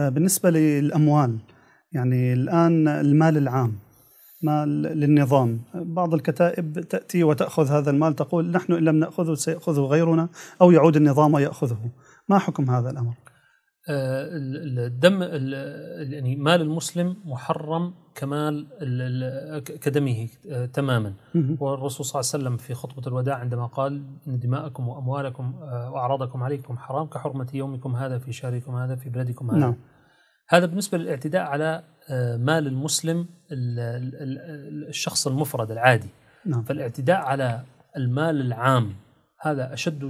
آه، بالنسبة للأموال يعني الآن المال العام مال للنظام بعض الكتائب تأتي وتأخذ هذا المال تقول نحن إن لم نأخذه سيأخذه غيرنا أو يعود النظام ويأخذه ما حكم هذا الأمر؟ آه، الدم يعني مال المسلم محرم كمال كدمه آه، تماما والرسول صلى الله عليه وسلم في خطبة الوداع عندما قال إن دماءكم وأموالكم وأعراضكم عليكم حرام كحرمة يومكم هذا في شهركم هذا في بلدكم هذا نعم. هذا بالنسبة للاعتداء على آه، مال المسلم الشخص المفرد العادي نعم. فالاعتداء على المال العام هذا أشد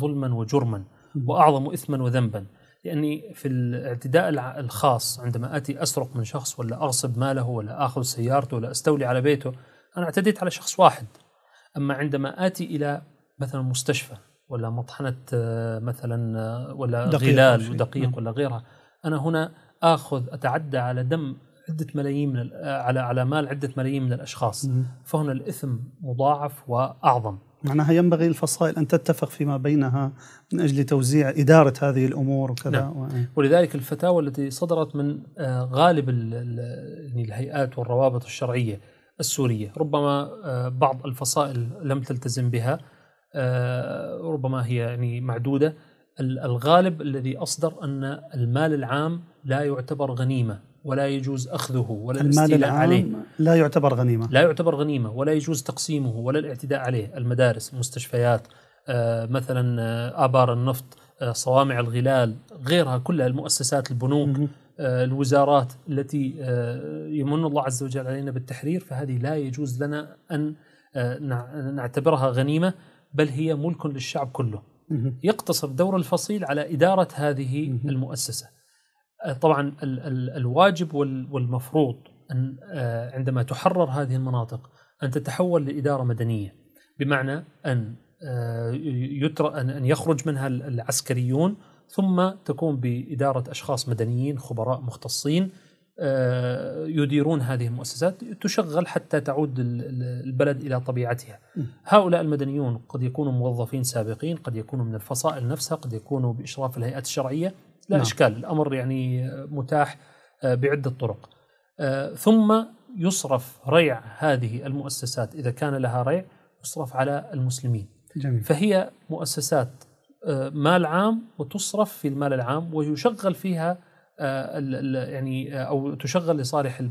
ظلما وجرما وأعظم إثما وذنبا لأني يعني في الاعتداء الخاص عندما أتي أسرق من شخص ولا أغصب ماله ولا أخذ سيارته ولا أستولي على بيته أنا اعتديت على شخص واحد أما عندما آتي إلى مثلا مستشفى ولا مطحنة آه، مثلا آه، ولا دقيق غلال ودقيق نعم. ولا غيرها انا هنا اخذ اتعدى على دم عده ملايين من آه، على على مال عده ملايين من الاشخاص م- فهنا الاثم مضاعف واعظم معناها ينبغي الفصائل ان تتفق فيما بينها من اجل توزيع اداره هذه الامور وكذا نعم. و... آه. ولذلك الفتاوى التي صدرت من آه، غالب يعني الهيئات والروابط الشرعيه السوريه، ربما بعض الفصائل لم تلتزم بها ربما هي يعني معدوده الغالب الذي أصدر أن المال العام لا يعتبر غنيمة ولا يجوز أخذه ولا المال العام عليه لا يعتبر غنيمة لا يعتبر غنيمة ولا يجوز تقسيمه ولا الاعتداء عليه المدارس المستشفيات آه، مثلا آه، آبار النفط آه، صوامع الغلال غيرها كلها المؤسسات البنوك الوزارات التي يمن الله عز وجل علينا بالتحرير فهذه لا يجوز لنا أن نعتبرها غنيمة بل هي ملك للشعب كله يقتصر دور الفصيل على إدارة هذه المؤسسة آه، طبعا الواجب والمفروض أن آه، عندما تحرر هذه المناطق أن تتحول لإدارة مدنية بمعنى أن آه، أن يخرج منها العسكريون ثم تكون بإدارة أشخاص مدنيين خبراء مختصين يديرون هذه المؤسسات تشغل حتى تعود البلد الى طبيعتها. هؤلاء المدنيون قد يكونوا موظفين سابقين، قد يكونوا من الفصائل نفسها، قد يكونوا باشراف الهيئات الشرعيه، لا نعم. اشكال الامر يعني متاح آه، بعده طرق. آه، ثم يصرف ريع هذه المؤسسات اذا كان لها ريع يصرف على المسلمين. جميل. فهي مؤسسات آه، مال عام وتصرف في المال العام ويشغل فيها آه، يعني آه، او تشغل لصالح